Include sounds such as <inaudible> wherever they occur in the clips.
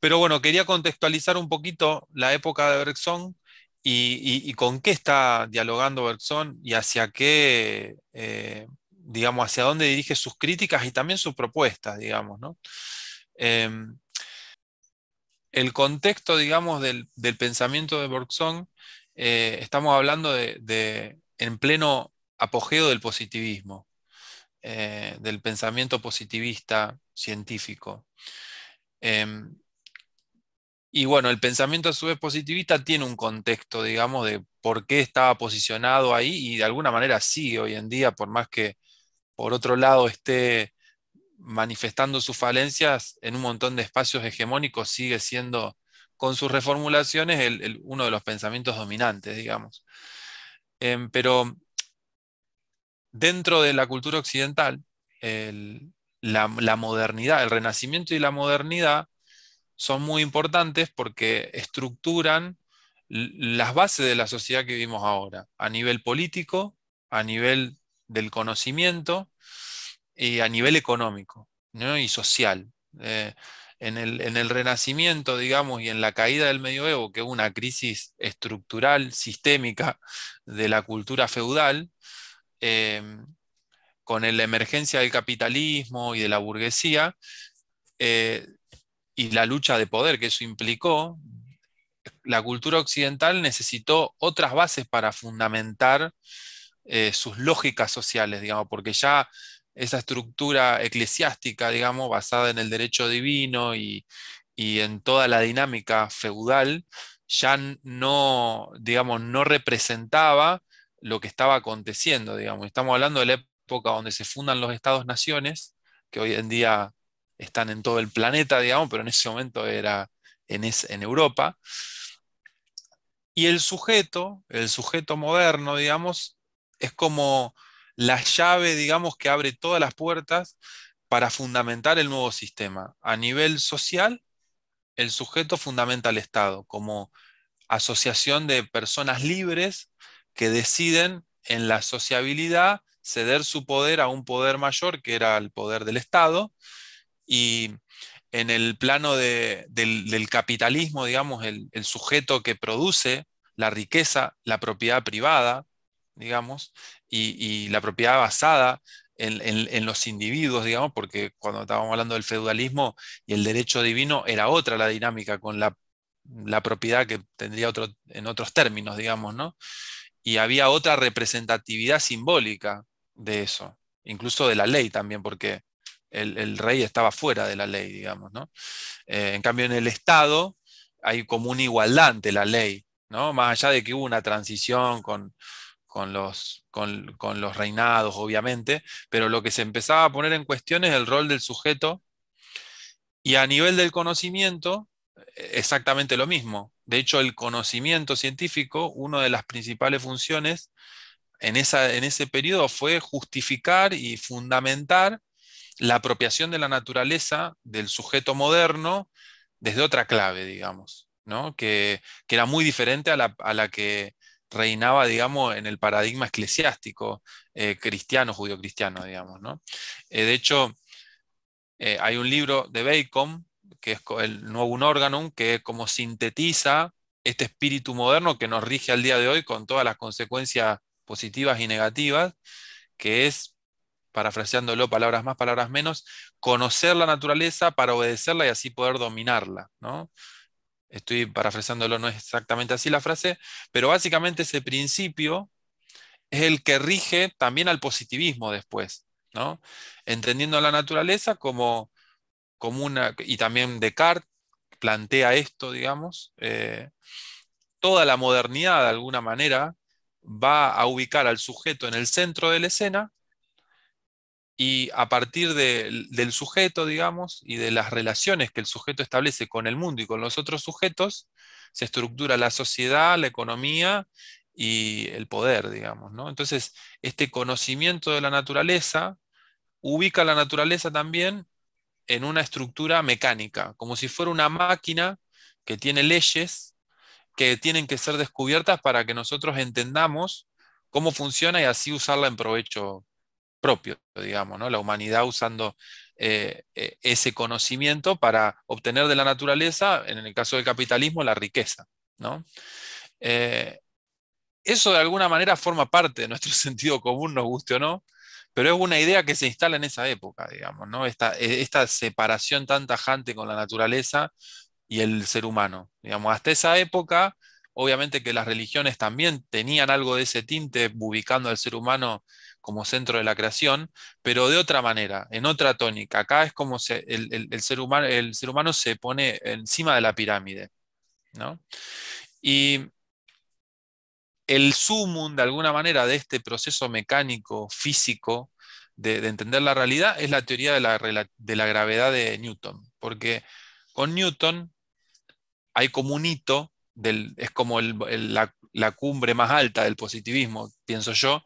Pero bueno, quería contextualizar un poquito la época de Bergson y, con qué está dialogando Bergson y hacia qué, eh, digamos, hacia dónde dirige sus críticas y también sus propuestas, digamos, ¿no? Em, el contexto, digamos, del, pensamiento de Bergson, eh, estamos hablando de, en pleno apogeo del positivismo, eh, del pensamiento positivista científico. Em, y bueno, el pensamiento a su vez positivista tiene un contexto, digamos, de por qué estaba posicionado ahí y de alguna manera sigue hoy en día, por más que por otro lado esté manifestando sus falencias en un montón de espacios hegemónicos, sigue siendo con sus reformulaciones uno de los pensamientos dominantes, digamos. Em, pero dentro de la cultura occidental, la modernidad, el renacimiento y la modernidad son muy importantes porque estructuran las bases de la sociedad que vivimos ahora, a nivel político, a nivel del conocimiento y a nivel económico y social. Eh, en, el, Renacimiento, digamos, y en la caída del medioevo, que es una crisis estructural, sistémica de la cultura feudal, eh, con la emergencia del capitalismo y de la burguesía, eh, y la lucha de poder que eso implicó, la cultura occidental necesitó otras bases para fundamentar eh, sus lógicas sociales, digamos, porque ya esa estructura eclesiástica, digamos, basada en el derecho divino y, en toda la dinámica feudal, ya no, digamos, no representaba lo que estaba aconteciendo, digamos. Estamos hablando de la época donde se fundan los estados-naciones, que hoy en día están en todo el planeta, digamos, pero en ese momento era en, Europa. Y el sujeto, el sujeto moderno, digamos, es como la llave, digamos, que abre todas las puertas para fundamentar el nuevo sistema. A nivel social, el sujeto fundamenta al Estado como asociación de personas libres que deciden en la sociabilidad ceder su poder a un poder mayor, que era el poder del Estado, y en el plano del, capitalismo, digamos, el, sujeto que produce la riqueza, la propiedad privada, digamos, y, la propiedad basada en, los individuos, digamos, porque cuando estábamos hablando del feudalismo y el derecho divino era otra la dinámica con la, la propiedad que tendría otro, en otros términos, digamos, ¿no? Y había otra representatividad simbólica de eso, incluso de la ley también, porque el, rey estaba fuera de la ley, digamos. ¿no? Eh, en cambio, en el Estado hay como una igualdad ante la ley, ¿no? más allá de que hubo una transición con, los, con, los reinados, obviamente, pero lo que se empezaba a poner en cuestión es el rol del sujeto y a nivel del conocimiento, eh, exactamente lo mismo. De hecho, el conocimiento científico, una de las principales funciones en, en ese periodo fue justificar y fundamentar la apropiación de la naturaleza del sujeto moderno desde otra clave, digamos, ¿no? que, era muy diferente a la, que reinaba, digamos, en el paradigma eclesiástico eh, cristiano, judio-cristiano, digamos. ¿no? Eh, de hecho, eh, hay un libro de Bacon, que es el un Organum, que como sintetiza este espíritu moderno que nos rige al día de hoy con todas las consecuencias positivas y negativas, que es parafraseándolo, palabras más, palabras menos, conocer la naturaleza para obedecerla y así poder dominarla, ¿no? Estoy parafraseándolo, no es exactamente así la frase, pero básicamente ese principio es el que rige también al positivismo después, ¿no? Entendiendo la naturaleza como, como una, y también Descartes plantea esto, digamos, eh, toda la modernidad de alguna manera va a ubicar al sujeto en el centro de la escena y a partir del sujeto, digamos, y de las relaciones que el sujeto establece con el mundo y con los otros sujetos, se estructura la sociedad, la economía y el poder, digamos. ¿no? Entonces, este conocimiento de la naturaleza ubica a la naturaleza también en una estructura mecánica, como si fuera una máquina que tiene leyes que tienen que ser descubiertas para que nosotros entendamos cómo funciona y así usarla en provecho propio, digamos, ¿no? la humanidad usando eh, eh, ese conocimiento para obtener de la naturaleza, en el caso del capitalismo, la riqueza. ¿no? Eh, eso de alguna manera forma parte de nuestro <laughs> sentido común, nos guste o no, pero es una idea que se instala en esa época, digamos, ¿no? esta, e, esta separación tan tajante con la naturaleza y el ser humano. Digamos, hasta esa época, obviamente que las religiones también tenían algo de ese tinte, ubicando al ser humano como centro de la creación, pero de otra manera, en otra tónica. Acá es como el, ser humano, el ser humano se pone encima de la pirámide. ¿no? Y el sumum, de alguna manera, de este proceso mecánico, físico, de, entender la realidad, es la teoría de la, gravedad de Newton. Porque con Newton hay como un hito, del, es como la, cumbre más alta del positivismo, pienso yo,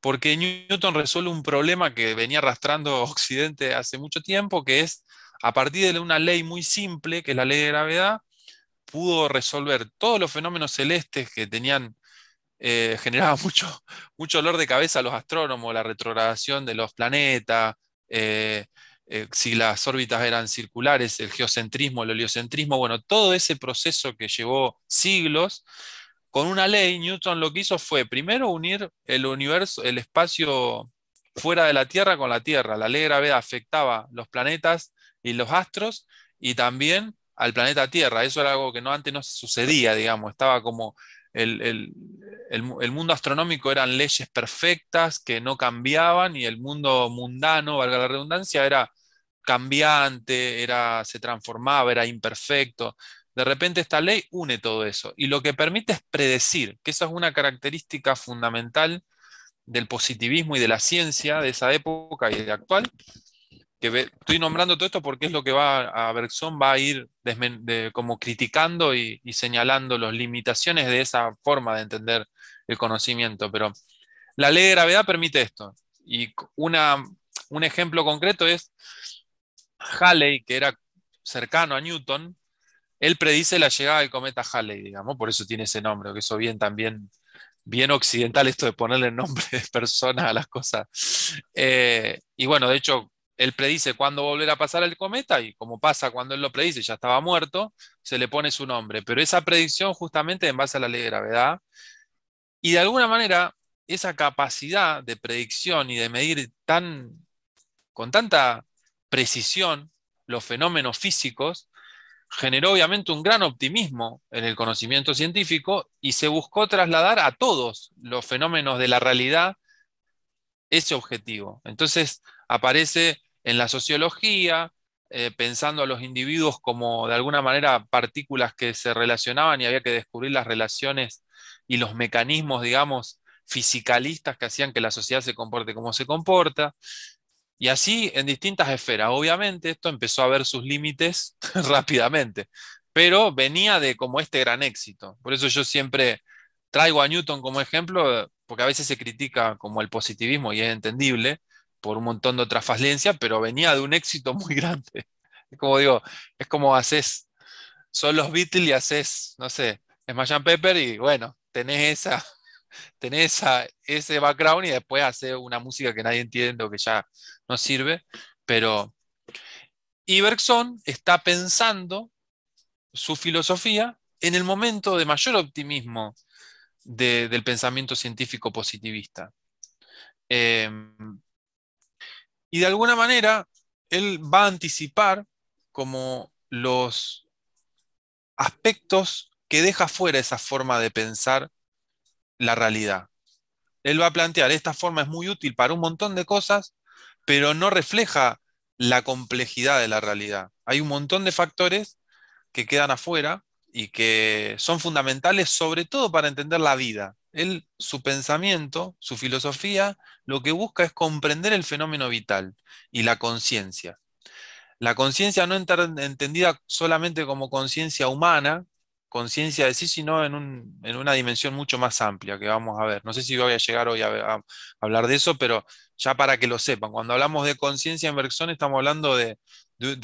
porque Newton resuelve un problema que venía arrastrando <laughs> Occidente hace mucho tiempo, que es a partir de una ley muy simple, que es la ley de gravedad, pudo resolver todos los fenómenos celestes que tenían, eh, <laughs> generaba mucho, mucho olor de cabeza a los astrónomos, la retrogradación de los planetas, eh, eh, si las órbitas eran circulares, el geocentrismo, el heliocentrismo, bueno, todo ese proceso que llevó siglos, con una ley, Newton lo que hizo fue primero unir el universo, el espacio fuera de la Tierra con la Tierra. La ley gravedad afectaba los planetas y los astros y también al planeta Tierra. Eso era algo que no, antes no sucedía, digamos. Estaba como el, mundo astronómico eran leyes perfectas que no cambiaban y el mundo mundano, valga la redundancia, era cambiante, era, se transformaba, era imperfecto. De repente esta ley une todo eso y lo que permite es predecir, que esa es una característica fundamental del positivismo y de la ciencia de esa época y de actual, que estoy nombrando todo esto porque es lo que va a Bergson va a ir como criticando y, señalando las limitaciones de esa forma de entender el conocimiento. Pero la ley de gravedad permite esto. Y una, un ejemplo concreto es Halley, que era cercano a Newton, él predice la llegada del cometa Halley, digamos, por eso tiene ese nombre, que eso bien también, bien occidental esto de ponerle <laughs> nombre de personas a las cosas. Eh, y bueno, de hecho, él predice cuándo volverá a pasar el cometa y como pasa cuando él lo predice, ya estaba muerto, se le pone su nombre. Pero esa predicción justamente en base a la ley de gravedad. Y de alguna manera, esa capacidad de predicción y de medir tan, con tanta precisión los fenómenos físicos generó obviamente un gran optimismo en el conocimiento científico y se buscó trasladar a todos los fenómenos de la realidad ese objetivo. Entonces aparece en la sociología, eh, pensando a los individuos como de alguna manera partículas que se relacionaban y había que descubrir las relaciones y los mecanismos, digamos, fisicalistas que hacían que la sociedad se comporte como se comporta. Y así en distintas esferas. Obviamente esto empezó a ver sus límites <laughs> rápidamente, pero venía de como este gran éxito. Por eso yo siempre traigo a Newton como ejemplo, porque a veces se critica como el positivismo y es entendible por un montón de otras falencias, pero venía de un éxito muy <laughs> grande. Es como digo, es como haces, son los Beatles y haces, no sé, es Mayan Pepper y bueno, tenés esa, tener ese background y después hacer una música que nadie entiende o que ya no sirve. Pero Ibergson está pensando su filosofía en el momento de mayor optimismo del pensamiento científico positivista. Em, y de alguna manera, él va a anticipar como los aspectos que deja fuera esa forma de pensar la realidad. Él va a plantear, esta forma es muy útil para un montón de cosas, pero no refleja la complejidad de la realidad. Hay un montón de factores que quedan afuera y que son fundamentales sobre todo para entender la vida. Él, su pensamiento, su filosofía, lo que busca es comprender el fenómeno vital y la conciencia. La conciencia no entendida solamente como conciencia humana, conciencia de sí, sino en, una dimensión mucho más amplia que vamos a ver. No sé si voy a llegar hoy a, hablar de eso, pero ya para que lo sepan, cuando hablamos de conciencia en Bergson estamos hablando de,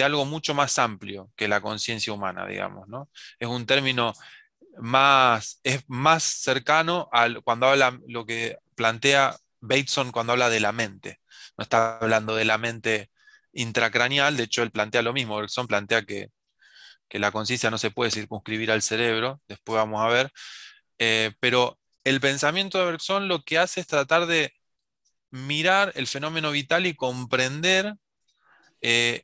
algo mucho más amplio que la conciencia humana, digamos. ¿no? Es un término más, es más cercano a cuando habla lo que plantea Bateson cuando habla de la mente. No está hablando de la mente intracranial, de hecho él plantea lo mismo, Bergson plantea que que la conciencia no se puede circunscribir al cerebro, después vamos a ver, eh, pero el pensamiento de Bergson lo que hace es tratar de mirar el fenómeno vital y comprender eh,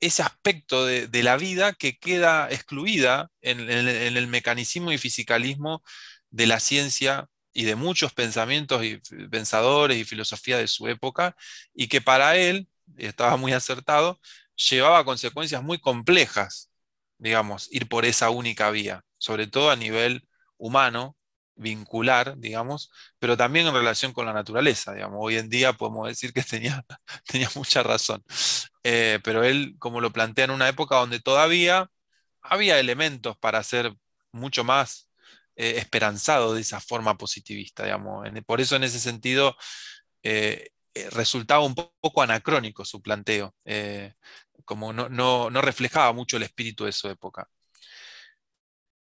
ese aspecto de, la vida que queda excluida en, el mecanismo y fisicalismo de la ciencia y de muchos pensamientos y pensadores y filosofía de su época, y que para él, estaba muy acertado, llevaba consecuencias muy complejas digamos, ir por esa única vía, sobre todo a nivel humano, vincular, digamos, pero también en relación con la naturaleza, digamos. Hoy en día podemos decir que <laughs> tenía, tenía mucha razón, eh, pero él, como lo plantea en una época donde todavía había elementos para ser mucho más eh, esperanzado de esa forma positivista, digamos. por eso en ese sentido... Eh, resultaba un poco anacrónico su planteo como no, no, no reflejaba mucho el espíritu de su época.